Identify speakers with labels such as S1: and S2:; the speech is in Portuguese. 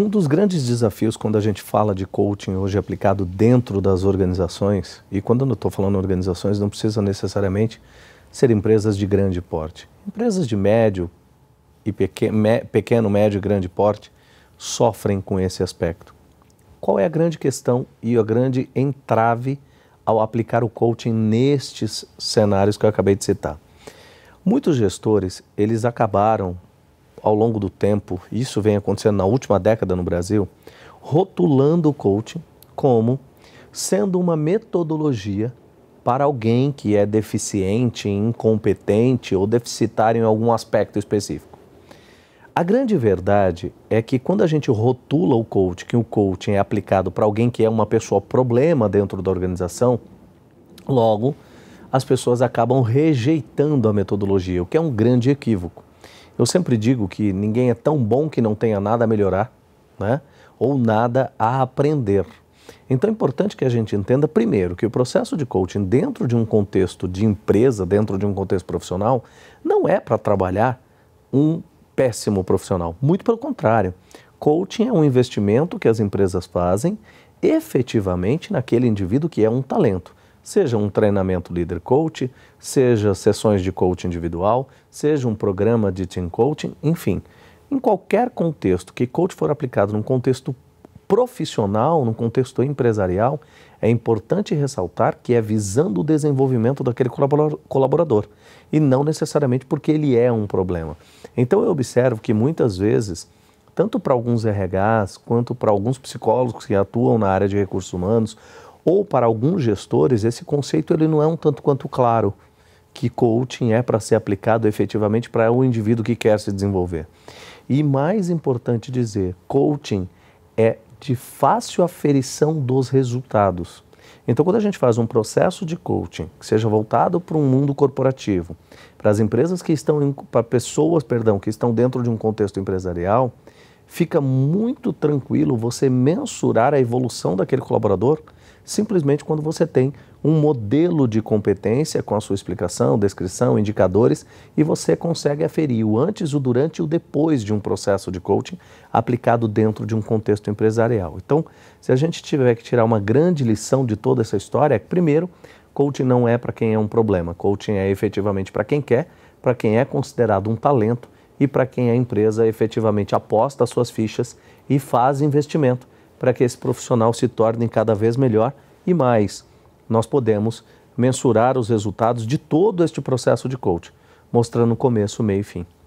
S1: Um dos grandes desafios quando a gente fala de coaching hoje aplicado dentro das organizações, e quando eu não estou falando organizações, não precisa necessariamente ser empresas de grande porte. Empresas de médio e pequeno, pequeno médio e grande porte sofrem com esse aspecto. Qual é a grande questão e a grande entrave ao aplicar o coaching nestes cenários que eu acabei de citar? Muitos gestores, eles acabaram ao longo do tempo, isso vem acontecendo na última década no Brasil, rotulando o coaching como sendo uma metodologia para alguém que é deficiente, incompetente ou deficitário em algum aspecto específico. A grande verdade é que quando a gente rotula o coaching, que o coaching é aplicado para alguém que é uma pessoa problema dentro da organização, logo as pessoas acabam rejeitando a metodologia, o que é um grande equívoco. Eu sempre digo que ninguém é tão bom que não tenha nada a melhorar, né? Ou nada a aprender. Então é importante que a gente entenda, primeiro, que o processo de coaching, dentro de um contexto de empresa, dentro de um contexto profissional, não é para trabalhar um péssimo profissional. Muito pelo contrário. Coaching é um investimento que as empresas fazem efetivamente naquele indivíduo que é um talento seja um treinamento líder coach, seja sessões de coaching individual, seja um programa de team coaching, enfim, em qualquer contexto que coach for aplicado num contexto profissional, num contexto empresarial, é importante ressaltar que é visando o desenvolvimento daquele colaborador e não necessariamente porque ele é um problema. Então eu observo que muitas vezes, tanto para alguns RHs quanto para alguns psicólogos que atuam na área de recursos humanos ou para alguns gestores, esse conceito ele não é um tanto quanto claro que coaching é para ser aplicado efetivamente para o indivíduo que quer se desenvolver. E mais importante dizer, coaching é de fácil aferição dos resultados. Então, quando a gente faz um processo de coaching que seja voltado para um mundo corporativo, para as empresas que estão, em, para pessoas, perdão, que estão dentro de um contexto empresarial, fica muito tranquilo você mensurar a evolução daquele colaborador simplesmente quando você tem um modelo de competência com a sua explicação, descrição, indicadores e você consegue aferir o antes, o durante e o depois de um processo de coaching aplicado dentro de um contexto empresarial. Então, se a gente tiver que tirar uma grande lição de toda essa história, é que, primeiro, coaching não é para quem é um problema, coaching é efetivamente para quem quer, para quem é considerado um talento e para quem a empresa efetivamente aposta as suas fichas e faz investimento para que esse profissional se torne cada vez melhor e mais. Nós podemos mensurar os resultados de todo este processo de coaching, mostrando começo, meio e fim.